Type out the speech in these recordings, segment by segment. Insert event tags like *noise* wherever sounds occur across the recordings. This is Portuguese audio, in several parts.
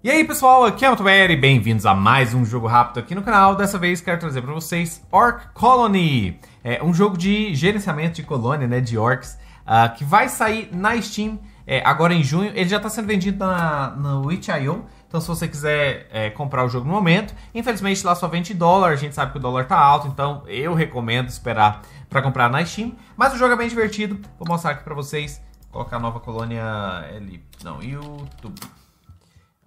E aí pessoal, aqui é o Tuber e bem-vindos a mais um jogo rápido aqui no canal. Dessa vez quero trazer para vocês Orc Colony, é um jogo de gerenciamento de colônia, né, de orcs, uh, que vai sair na Steam é, agora em junho. Ele já está sendo vendido na, na Witch.io, então se você quiser é, comprar o jogo no momento, infelizmente lá só vende dólar, a gente sabe que o dólar está alto, então eu recomendo esperar para comprar na Steam. Mas o jogo é bem divertido, vou mostrar aqui para vocês, colocar é a nova colônia ali, não, YouTube.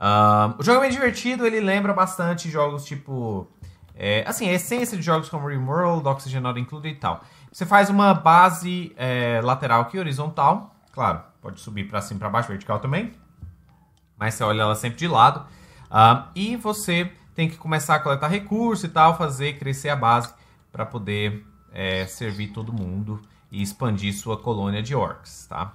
Um, o jogo é bem divertido, ele lembra bastante jogos tipo. É, assim, a essência de jogos como RimWorld, Oxygen Not Included e tal. Você faz uma base é, lateral aqui, horizontal. Claro, pode subir para cima, para baixo, vertical também. Mas você olha ela sempre de lado. Um, e você tem que começar a coletar recursos e tal, fazer crescer a base para poder é, servir todo mundo e expandir sua colônia de orcs, tá?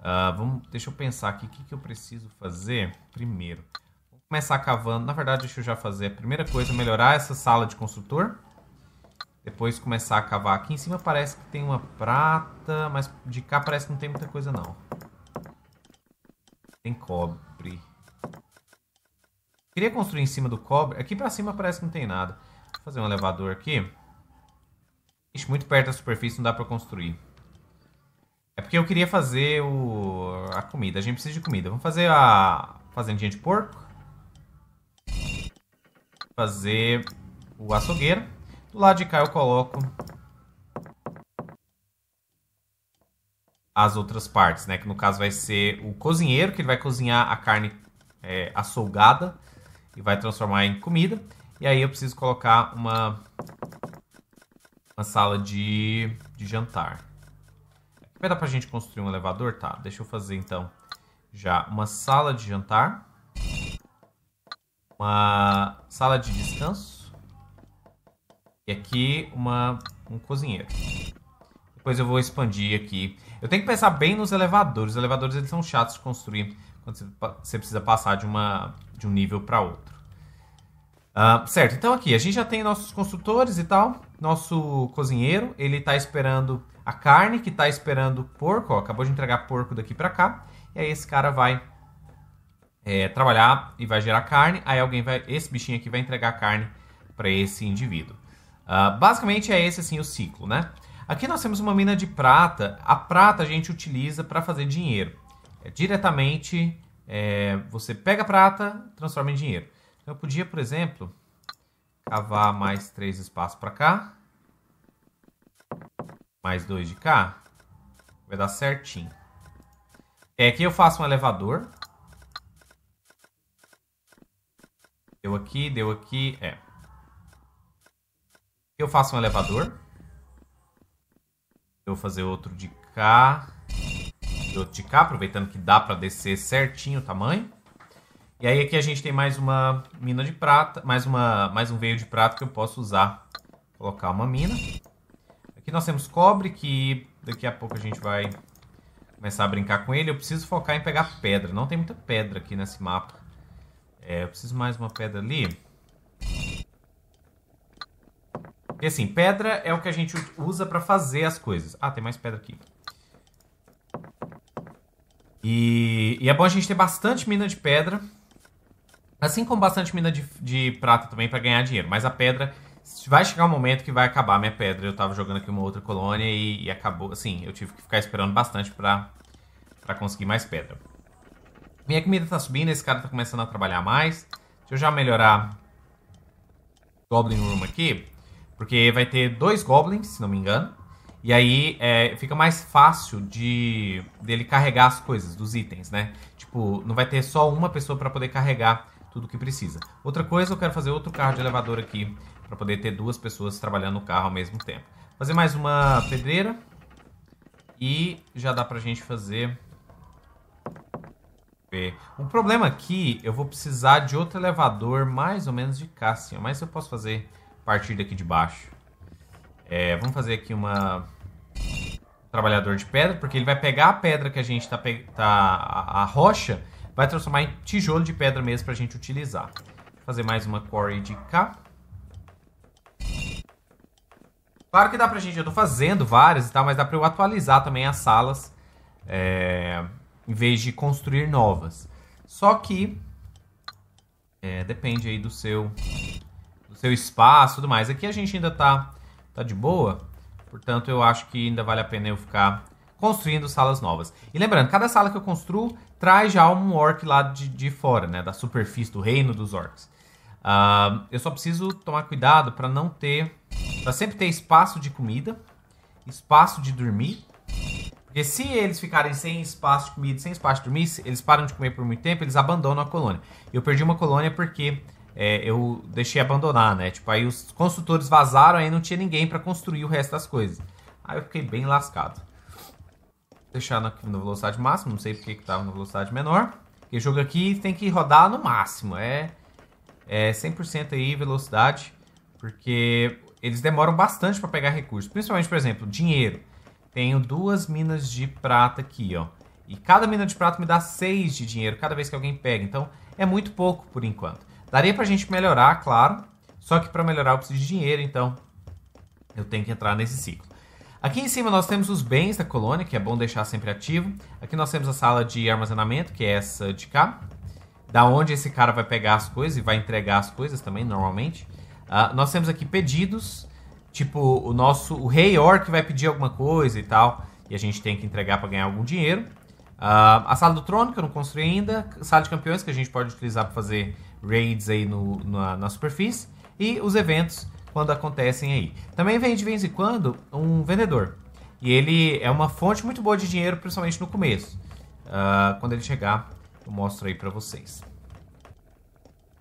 Ah, vamos, deixa eu pensar aqui o que, que eu preciso fazer primeiro. Vou começar cavando. Na verdade, deixa eu já fazer a primeira coisa, melhorar essa sala de consultor. Depois começar a cavar. Aqui em cima parece que tem uma prata, mas de cá parece que não tem muita coisa não. Tem cobre. Queria construir em cima do cobre. Aqui pra cima parece que não tem nada. Vou fazer um elevador aqui. Ixi, muito perto da superfície não dá pra construir. É porque eu queria fazer o... a comida. A gente precisa de comida. Vamos fazer a fazendinha de porco. Fazer o açougueiro. Do lado de cá eu coloco as outras partes, né? Que no caso vai ser o cozinheiro, que ele vai cozinhar a carne é, açougada e vai transformar em comida. E aí eu preciso colocar uma, uma sala de, de jantar. Vai dar pra gente construir um elevador? Tá, deixa eu fazer então já uma sala de jantar. Uma sala de descanso. E aqui uma, um cozinheiro. Depois eu vou expandir aqui. Eu tenho que pensar bem nos elevadores. Os elevadores eles são chatos de construir quando você precisa passar de, uma, de um nível para outro. Uh, certo, então aqui a gente já tem nossos construtores e tal. Nosso cozinheiro, ele está esperando a carne que está esperando o porco, ó, acabou de entregar porco daqui para cá, e aí esse cara vai é, trabalhar e vai gerar carne, aí alguém vai, esse bichinho aqui vai entregar carne para esse indivíduo. Uh, basicamente é esse assim o ciclo, né? Aqui nós temos uma mina de prata. A prata a gente utiliza para fazer dinheiro. É, diretamente é, você pega a prata, transforma em dinheiro. eu podia, por exemplo, cavar mais três espaços para cá mais 2 de cá, vai dar certinho. É, aqui eu faço um elevador. Deu aqui, deu aqui, é. Aqui eu faço um elevador. Eu vou fazer outro de cá. outro de cá, aproveitando que dá para descer certinho o tamanho. E aí aqui a gente tem mais uma mina de prata, mais, uma, mais um veio de prata que eu posso usar. Colocar uma mina. Aqui nós temos cobre, que daqui a pouco a gente vai começar a brincar com ele. Eu preciso focar em pegar pedra. Não tem muita pedra aqui nesse mapa. É, eu preciso mais uma pedra ali. E assim, pedra é o que a gente usa para fazer as coisas. Ah, tem mais pedra aqui. E, e é bom a gente ter bastante mina de pedra. Assim como bastante mina de, de prata também para ganhar dinheiro. Mas a pedra vai chegar um momento que vai acabar a minha pedra. Eu tava jogando aqui uma outra colônia e, e acabou. Assim, eu tive que ficar esperando bastante pra, pra conseguir mais pedra. Minha comida tá subindo, esse cara tá começando a trabalhar mais. Deixa eu já melhorar Goblin Room aqui. Porque vai ter dois Goblins, se não me engano. E aí é, fica mais fácil de dele carregar as coisas, dos itens, né? Tipo, não vai ter só uma pessoa para poder carregar tudo que precisa. Outra coisa, eu quero fazer outro carro de elevador aqui para poder ter duas pessoas trabalhando no carro ao mesmo tempo. Fazer mais uma pedreira e já dá pra gente fazer... O problema aqui, eu vou precisar de outro elevador mais ou menos de cá, assim, mas eu posso fazer a partir daqui de baixo. É, vamos fazer aqui uma um trabalhador de pedra, porque ele vai pegar a pedra que a gente tá, tá... a rocha, vai transformar em tijolo de pedra mesmo pra gente utilizar. Vou fazer mais uma quarry de cá. Claro que dá pra gente, eu tô fazendo várias e tal, mas dá pra eu atualizar também as salas é, em vez de construir novas. Só que é, depende aí do seu, do seu espaço e tudo mais. Aqui a gente ainda tá, tá de boa, portanto eu acho que ainda vale a pena eu ficar construindo salas novas. E lembrando, cada sala que eu construo traz já um orc lá de, de fora, né? Da superfície, do reino dos orcs. Uh, eu só preciso tomar cuidado para não ter Pra então, sempre ter espaço de comida, espaço de dormir. Porque se eles ficarem sem espaço de comida, sem espaço de dormir, eles param de comer por muito tempo, eles abandonam a colônia. Eu perdi uma colônia porque é, eu deixei abandonar, né? Tipo, aí os construtores vazaram, aí não tinha ninguém para construir o resto das coisas. Aí eu fiquei bem lascado. Vou deixar aqui na velocidade máxima, não sei porque que tava na velocidade menor. Porque jogo aqui tem que rodar no máximo, é, é 100% aí velocidade. Porque eles demoram bastante para pegar recursos. Principalmente, por exemplo, dinheiro. Tenho duas minas de prata aqui, ó. E cada mina de prata me dá seis de dinheiro cada vez que alguém pega. Então, é muito pouco por enquanto. Daria pra gente melhorar, claro. Só que para melhorar eu preciso de dinheiro, então eu tenho que entrar nesse ciclo. Aqui em cima nós temos os bens da colônia, que é bom deixar sempre ativo. Aqui nós temos a sala de armazenamento, que é essa de cá. Da onde esse cara vai pegar as coisas e vai entregar as coisas também, normalmente. Ah, nós temos aqui pedidos, tipo o nosso o rei orc vai pedir alguma coisa e tal, e a gente tem que entregar para ganhar algum dinheiro. Ah, a sala do trono que eu não construí ainda, sala de campeões que a gente pode utilizar para fazer raids aí no, na, na superfície e os eventos quando acontecem aí. Também vem de vez em quando um vendedor. E ele é uma fonte muito boa de dinheiro, principalmente no começo. Uh, quando ele chegar, eu mostro aí para vocês.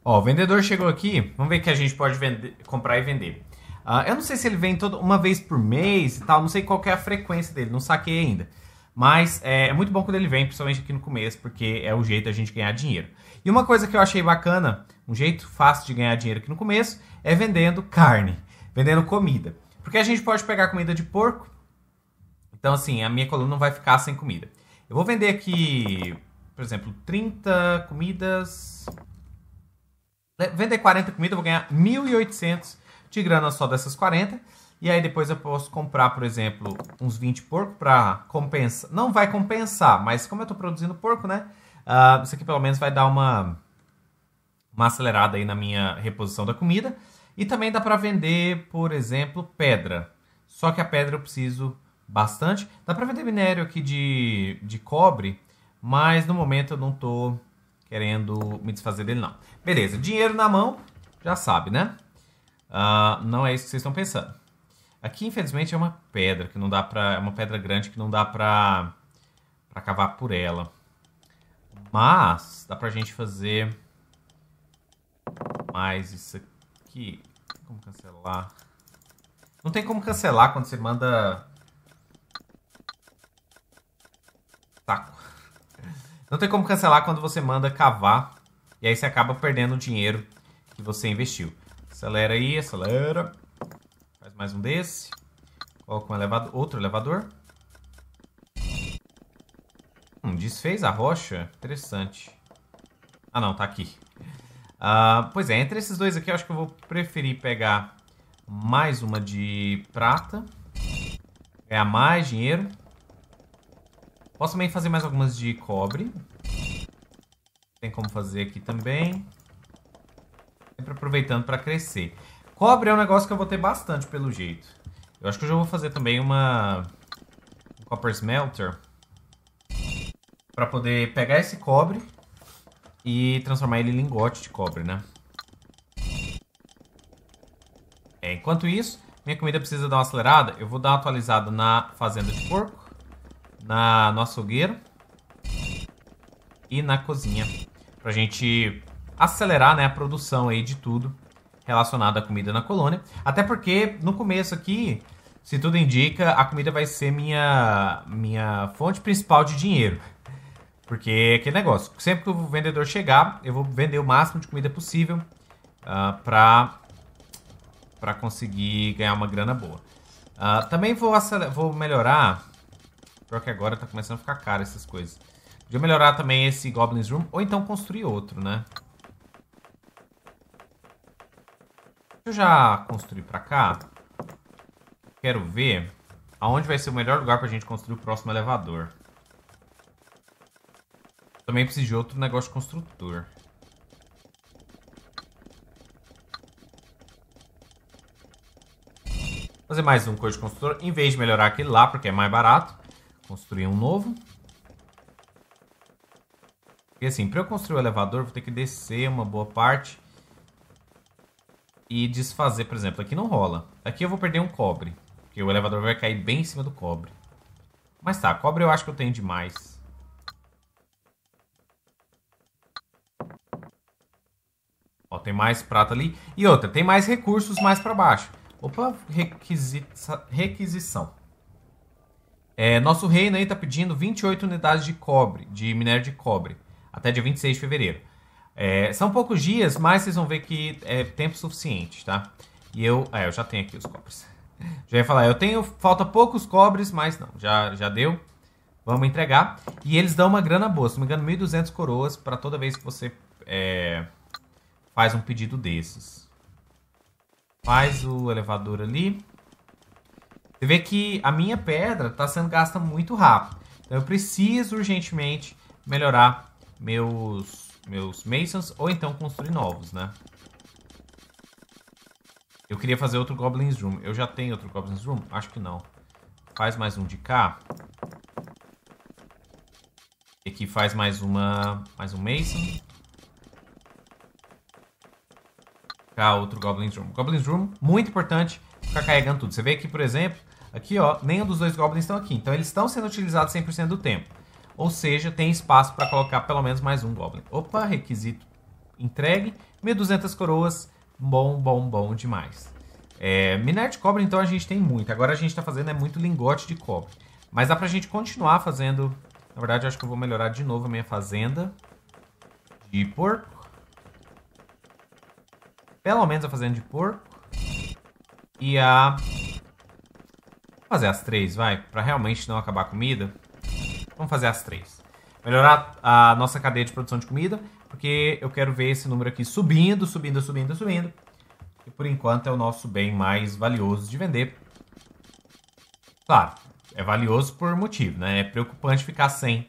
Ó, o vendedor chegou aqui, vamos ver que a gente pode vender, comprar e vender. Uh, eu não sei se ele vem todo, uma vez por mês e tal, não sei qual é a frequência dele, não saquei ainda. Mas é, é, muito bom quando ele vem, principalmente aqui no começo, porque é o jeito da gente ganhar dinheiro. E uma coisa que eu achei bacana, um jeito fácil de ganhar dinheiro aqui no começo, é vendendo carne, vendendo comida. Porque a gente pode pegar comida de porco, então assim, a minha coluna não vai ficar sem comida. Eu vou vender aqui, por exemplo, 30 comidas né? vender 40 comidas, eu vou ganhar 1.800 de grana só dessas 40. E aí depois eu posso comprar, por exemplo, uns 20 porco para compensar. Não vai compensar, mas como eu estou produzindo porco, né? Uh, isso aqui pelo menos vai dar uma, uma acelerada aí na minha reposição da comida. E também dá para vender, por exemplo, pedra. Só que a pedra eu preciso bastante. Dá para vender minério aqui de, de cobre, mas no momento eu não estou querendo me desfazer dele, não. Beleza, dinheiro na mão, já sabe, né? Uh, não é isso que vocês estão pensando. Aqui, infelizmente, é uma pedra que não dá pra. É uma pedra grande que não dá pra, pra cavar por ela. Mas dá pra gente fazer mais isso aqui. como cancelar? Não tem como cancelar quando você manda. Saco. Não tem como cancelar quando você manda cavar e aí você acaba perdendo o dinheiro que você investiu. Acelera aí, acelera. Faz mais um desse. Coloca um outro elevador. Hum, desfez a rocha? Interessante. Ah não, tá aqui. Uh, pois é, entre esses dois aqui eu acho que eu vou preferir pegar mais uma de prata. Ganhar mais dinheiro. Posso também fazer mais algumas de cobre. Tem como fazer aqui também. Sempre aproveitando para crescer. Cobre é um negócio que eu vou ter bastante, pelo jeito. Eu acho que eu já vou fazer também uma... Um copper smelter. para poder pegar esse cobre e transformar ele em lingote de cobre, né? É, enquanto isso, minha comida precisa dar uma acelerada. Eu vou dar uma atualizada na fazenda de porco na, no açougueiro e na cozinha. Pra gente acelerar né, a produção aí de tudo relacionado à comida na colônia. Até porque no começo aqui, se tudo indica, a comida vai ser minha, minha fonte principal de dinheiro. Porque é aquele negócio, sempre que o vendedor chegar, eu vou vender o máximo de comida possível uh, pra, conseguir ganhar uma grana boa. Uh, também vou, vou melhorar Pior que agora tá começando a ficar caro essas coisas. Podia melhorar também esse Goblin's Room, ou então construir outro, né? Deixa eu já construir pra cá. Quero ver aonde vai ser o melhor lugar pra gente construir o próximo elevador. Também preciso de outro negócio de construtor. fazer mais um coisa de construtor, em vez de melhorar aquele lá, porque é mais barato construir um novo. E assim, para eu construir o elevador, vou ter que descer uma boa parte e desfazer, por exemplo, aqui não rola. Aqui eu vou perder um cobre, porque o elevador vai cair bem em cima do cobre. Mas tá, cobre eu acho que eu tenho demais. Ó, tem mais prata ali. E outra, tem mais recursos mais para baixo. Opa, requisição. É, nosso reino aí tá pedindo 28 unidades de cobre, de minério de cobre, até dia 26 de fevereiro. É, são poucos dias, mas vocês vão ver que é tempo suficiente, tá? E eu. É, eu já tenho aqui os cobres. *laughs* Já ia falar, eu tenho. Falta poucos cobres, mas não, já, já deu. Vamos entregar. E eles dão uma grana boa, se não me engano, 1.200 coroas para toda vez que você é, faz um pedido desses. Faz o elevador ali. Você vê que a minha pedra está sendo gasta muito rápido. Então eu preciso urgentemente melhorar meus, meus masons ou então construir novos, né? Eu queria fazer outro Goblin's Room. Eu já tenho outro Goblin's Room? Acho que não. Faz mais um de cá. E aqui faz mais uma... Mais um Mason. Cá, outro Goblin's Room. Goblin's Room, muito importante ficar carregando tudo. Você vê aqui, por exemplo, Aqui, ó, nenhum dos dois goblins estão aqui. Então eles estão sendo utilizados 100% do tempo. Ou seja, tem espaço para colocar pelo menos mais um goblin. Opa, requisito entregue. 1.200 coroas. Bom, bom, bom demais. É, minério de cobre, então, a gente tem muito. Agora a gente está fazendo é muito lingote de cobre. Mas dá para a gente continuar fazendo... Na verdade, eu acho que eu vou melhorar de novo a minha fazenda de porco. Pelo menos a fazenda de porco. E a Vamos fazer as três, vai, para realmente não acabar a comida. Vamos fazer as três. Melhorar a nossa cadeia de produção de comida, porque eu quero ver esse número aqui subindo, subindo, subindo, subindo. E por enquanto é o nosso bem mais valioso de vender. Claro, é valioso por motivo, né? É preocupante ficar sem,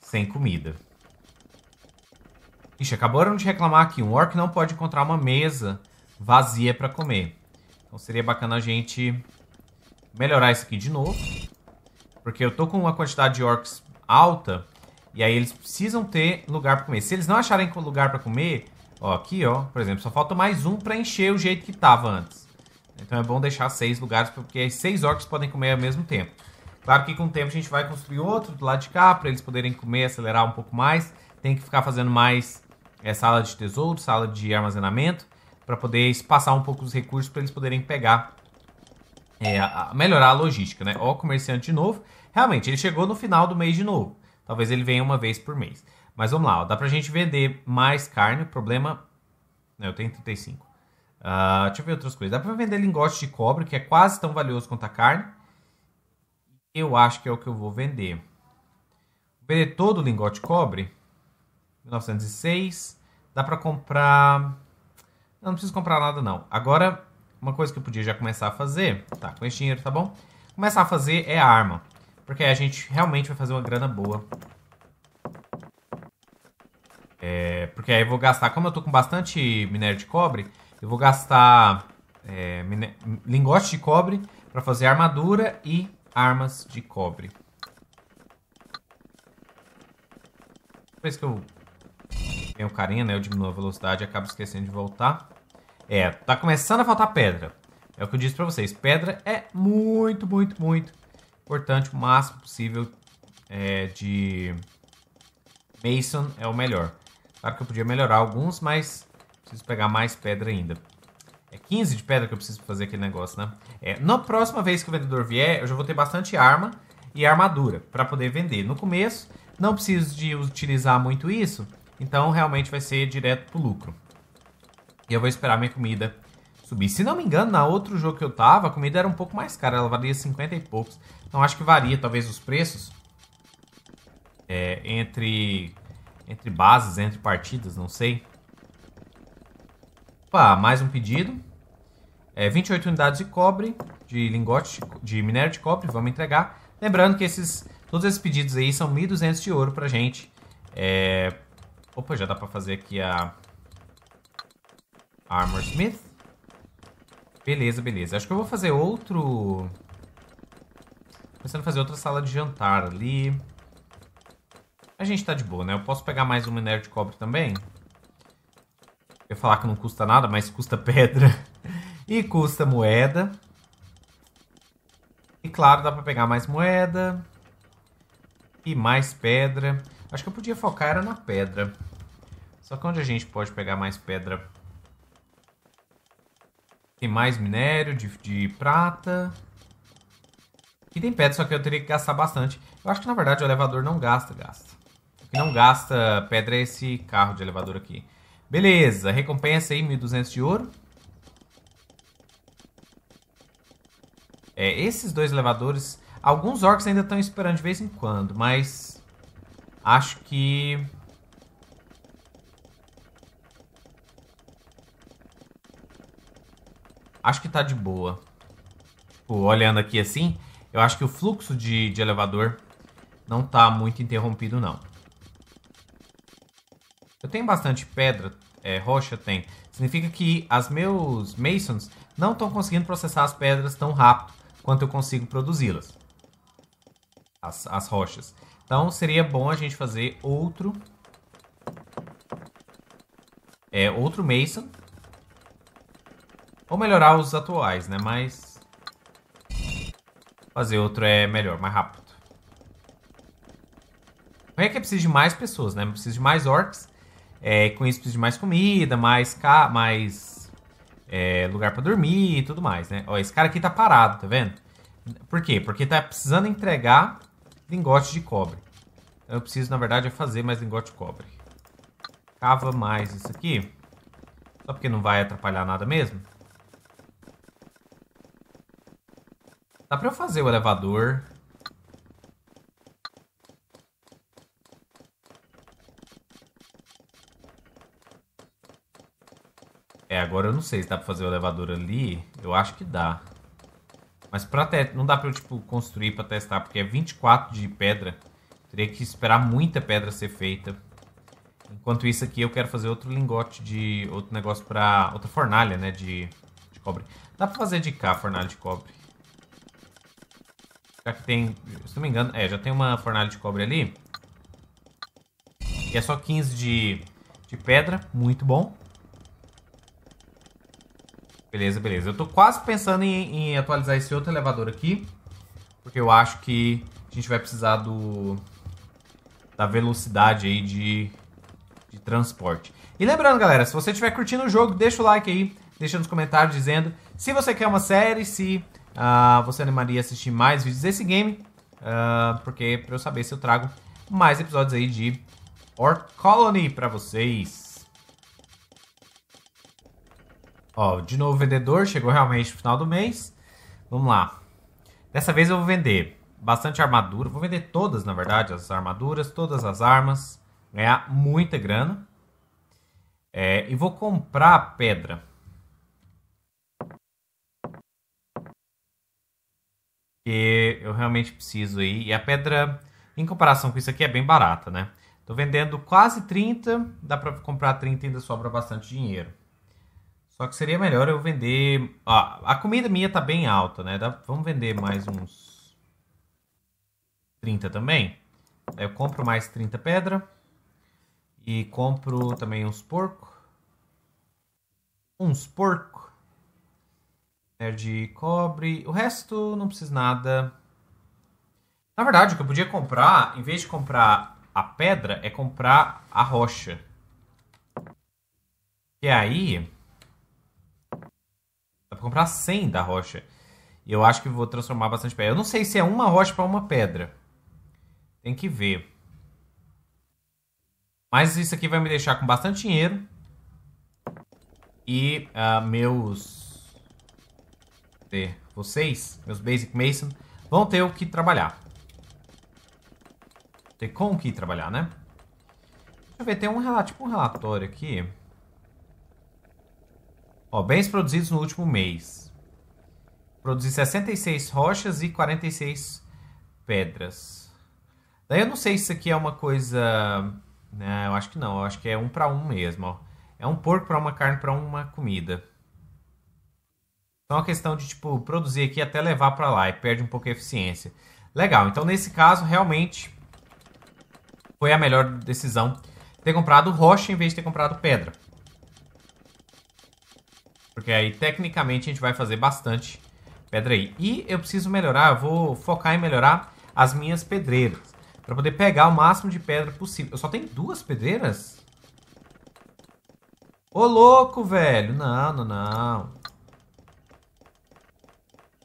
sem comida. Ixi, acabaram de reclamar aqui. Um orc não pode encontrar uma mesa vazia para comer. Então seria bacana a gente melhorar isso aqui de novo. Porque eu tô com uma quantidade de orcs alta. E aí eles precisam ter lugar pra comer. Se eles não acharem lugar pra comer... Ó, aqui, ó. Por exemplo, só falta mais um pra encher o jeito que tava antes. Então é bom deixar seis lugares, porque seis orcs podem comer ao mesmo tempo. Claro que com o tempo a gente vai construir outro do lado de cá, pra eles poderem comer, acelerar um pouco mais. Tem que ficar fazendo mais é, sala de tesouro, sala de armazenamento, pra poder espaçar um pouco os recursos pra eles poderem pegar é, a melhorar a logística, né? Ó, comerciante de novo. Realmente, ele chegou no final do mês de novo. Talvez ele venha uma vez por mês. Mas vamos lá, ó, dá pra gente vender mais carne. Problema. Né, eu tenho 35. Uh, ah, deixa eu ver outras coisas. Dá pra vender lingote de cobre, que é quase tão valioso quanto a carne. Eu acho que é o que eu vou vender. Vou vender todo o lingote de cobre. 1906. Dá pra comprar. Eu não preciso comprar nada, não. Agora uma coisa que eu podia já começar a fazer, tá, com esse dinheiro tá bom? Começar a fazer é a arma. Porque aí a gente realmente vai fazer uma grana boa. É, porque aí eu vou gastar, como eu tô com bastante minério de cobre, eu vou gastar é, lingote de cobre para fazer armadura e armas de cobre. Depois que eu tenho carinha, né, eu diminuo a velocidade, acabo esquecendo de voltar. É, tá começando a faltar pedra. É o que eu disse pra vocês. Pedra é muito, muito, muito importante. O máximo possível é, de Mason é o melhor. Claro que eu podia melhorar alguns, mas preciso pegar mais pedra ainda. É 15 de pedra que eu preciso fazer aquele negócio, né? É, na próxima vez que o vendedor vier, eu já vou ter bastante arma e armadura para poder vender. No começo, não preciso de utilizar muito isso, então realmente vai ser direto pro lucro. E eu vou esperar minha comida subir. Se não me engano, na outro jogo que eu tava, a comida era um pouco mais cara. Ela valia 50 e poucos. Então acho que varia, talvez, os preços. É, entre, entre bases, entre partidas, não sei. Opa, mais um pedido. É, 28 unidades de cobre, de lingote, de minério de cobre, vamos entregar. Lembrando que esses, todos esses pedidos aí são 1.200 de ouro pra gente. É... Opa, já dá pra fazer aqui a Armor Smith. Beleza, beleza. Acho que eu vou fazer outro... começando a fazer outra sala de jantar ali. A gente tá de boa, né? Eu posso pegar mais um minério de cobre também? Eu falar que não custa nada, mas custa pedra. *laughs* e custa moeda. E claro, dá pra pegar mais moeda. E mais pedra. Acho que eu podia focar era na pedra. Só que onde a gente pode pegar mais pedra? Tem mais minério de, de prata. E tem pedra, só que eu teria que gastar bastante. Eu acho que, na verdade, o elevador não gasta, gasta. O que não gasta pedra é esse carro de elevador aqui. Beleza, recompensa aí, 1.200 de ouro. É, esses dois elevadores... Alguns orcs ainda estão esperando de vez em quando, mas... Acho que... acho que tá de boa. Pô, olhando aqui assim, eu acho que o fluxo de, de elevador não tá muito interrompido, não. Eu tenho bastante pedra, é, rocha tem. Significa que as meus masons não estão conseguindo processar as pedras tão rápido quanto eu consigo produzi-las. As, as rochas. Então seria bom a gente fazer outro... É, outro mason ou melhorar os atuais, né? Mas... Fazer outro é melhor, mais rápido. Não é que precisa de mais pessoas, né? Preciso de mais orcs. É, com isso preciso de mais comida, mais... Ca... mais é, lugar para dormir e tudo mais, né? Ó, esse cara aqui tá parado, tá vendo? Por quê? Porque tá precisando entregar lingote de cobre. Então, eu preciso, na verdade, é fazer mais lingote de cobre. Cava mais isso aqui. Só porque não vai atrapalhar nada mesmo. Dá pra eu fazer o elevador. É, agora eu não sei se dá pra fazer o elevador ali. Eu acho que dá. Mas pra te... não dá pra eu, tipo, construir pra testar, porque é 24 de pedra. Teria que esperar muita pedra ser feita. Enquanto isso aqui eu quero fazer outro lingote de... Outro negócio pra... Outra fornalha, né? De, de cobre. Dá pra fazer de cá fornalha de cobre. Já que tem, se não me engano, é, já tem uma fornalha de cobre ali. E é só 15 de, de pedra, muito bom. Beleza, beleza. Eu tô quase pensando em, em atualizar esse outro elevador aqui. Porque eu acho que a gente vai precisar do da velocidade aí de, de transporte. E lembrando, galera, se você estiver curtindo o jogo, deixa o like aí, deixa nos comentários dizendo se você quer uma série, se Uh, você animaria a assistir mais vídeos desse game? Uh, porque pra eu saber se eu trago mais episódios aí de Or Colony pra vocês. Ó, de novo o vendedor, chegou realmente no final do mês. Vamos lá. Dessa vez eu vou vender bastante armadura. Vou vender todas, na verdade, as armaduras, todas as armas. Ganhar muita grana. É, e vou comprar pedra. que eu realmente preciso aí E a pedra, em comparação com isso aqui, é bem barata, né? Tô vendendo quase 30, dá para comprar 30 e ainda sobra bastante dinheiro. Só que seria melhor eu vender... Ó, a comida minha tá bem alta, né? Dá... Vamos vender mais uns 30 também. Eu compro mais 30 pedra. E compro também uns porco. Uns porco. Né, de cobre. O resto não preciso nada. Na verdade, o que eu podia comprar, em vez de comprar a pedra, é comprar a rocha. E aí... Dá pra comprar 100 da rocha. E eu acho que vou transformar bastante pedra. Eu não sei se é uma rocha para uma pedra. Tem que ver. Mas isso aqui vai me deixar com bastante dinheiro. E uh, meus ter vocês, meus Basic Mason, vão ter o que trabalhar. Ter com o que trabalhar, né? Deixa eu ver, tem um tipo um relatório aqui. Ó, bens produzidos no último mês. Produzi 66 rochas e 46 pedras. Daí eu não sei se isso aqui é uma coisa... Não, né, eu acho que não. Eu acho que é um para um mesmo, ó. É um porco para uma carne para uma comida. Então é a questão de tipo produzir aqui até levar para lá e perde um pouco a eficiência. Legal. Então nesse caso realmente foi a melhor decisão ter comprado rocha em vez de ter comprado pedra. Porque aí tecnicamente a gente vai fazer bastante pedra aí. E eu preciso melhorar, eu vou focar em melhorar as minhas pedreiras. para poder pegar o máximo de pedra possível. Eu só tenho duas pedreiras? Ô, louco, velho. Não, não, não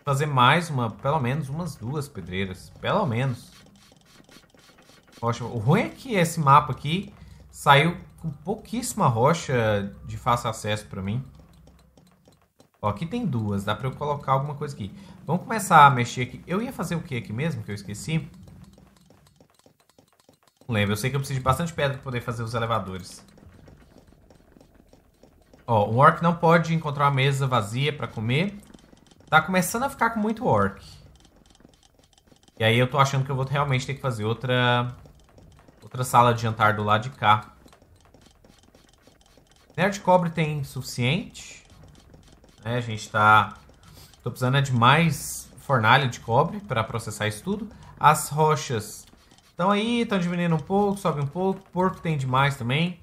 fazer mais uma, pelo menos umas duas pedreiras. Pelo menos. Rocha. O ruim é que esse mapa aqui saiu com pouquíssima rocha de fácil acesso para mim. Ó, aqui tem duas, dá para eu colocar alguma coisa aqui. Vamos começar a mexer aqui. Eu ia fazer o que aqui mesmo, que eu esqueci? Não lembro, eu sei que eu preciso de bastante pedra para poder fazer os elevadores. Ó, um orc não pode encontrar uma mesa vazia para comer. Tá começando a ficar com muito orc. E aí eu tô achando que eu vou realmente ter que fazer outra... Outra sala de jantar do lado de cá. Nerd cobre tem suficiente. né a gente tá... Tô precisando é de mais fornalha de cobre para processar isso tudo. As rochas estão aí, estão diminuindo um pouco, sobe um pouco. Porco tem demais também.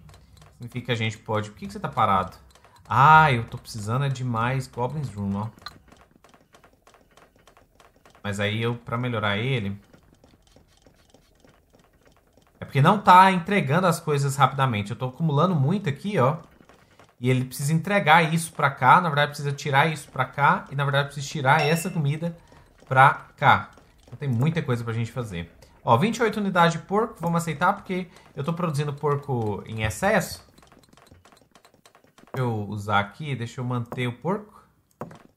Significa que a gente pode... Por que, que você tá parado? Ah, eu tô precisando é de mais Goblin's Room, ó. Mas aí eu, pra melhorar ele... É porque não tá entregando as coisas rapidamente. Eu tô acumulando muito aqui, ó. E ele precisa entregar isso pra cá. Na verdade, precisa tirar isso pra cá. E, na verdade, precisa tirar essa comida pra cá. Então tem muita coisa pra gente fazer. Ó, 28 unidades de porco. Vamos aceitar porque eu tô produzindo porco em excesso. Deixa eu usar aqui. Deixa eu manter o porco.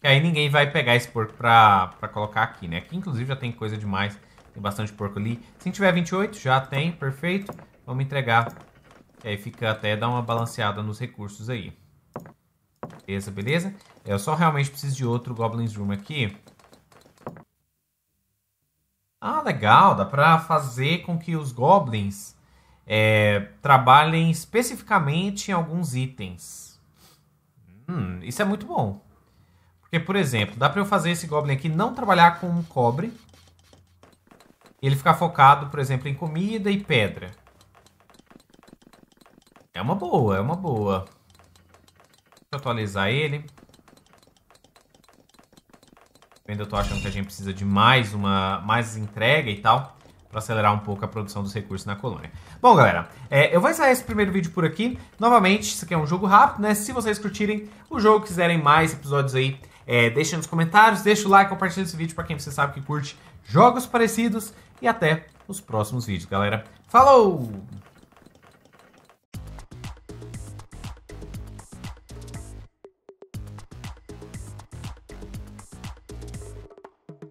Que aí ninguém vai pegar esse porco pra, pra colocar aqui, né? Aqui, inclusive, já tem coisa demais. Tem bastante porco ali. Se tiver 28, já tem, perfeito. Vamos entregar. E aí fica até dar uma balanceada nos recursos aí. Beleza, beleza? Eu só realmente preciso de outro Goblin's Room aqui. Ah, legal. Dá pra fazer com que os Goblins é, trabalhem especificamente em alguns itens. Hum, isso é muito bom. Porque, por exemplo, dá pra eu fazer esse Goblin aqui não trabalhar com cobre. ele ficar focado, por exemplo, em comida e pedra. É uma boa, é uma boa. Deixa eu atualizar ele. Ainda tô achando que a gente precisa de mais uma mais entrega e tal para acelerar um pouco a produção dos recursos na colônia. Bom, galera, é, eu vou encerrar esse primeiro vídeo por aqui. Novamente, isso aqui é um jogo rápido, né? Se vocês curtirem o jogo, quiserem mais episódios aí é, nos comentários, deixa o like, compartilha esse vídeo para quem você sabe que curte jogos parecidos. E até os próximos vídeos, galera. Falou!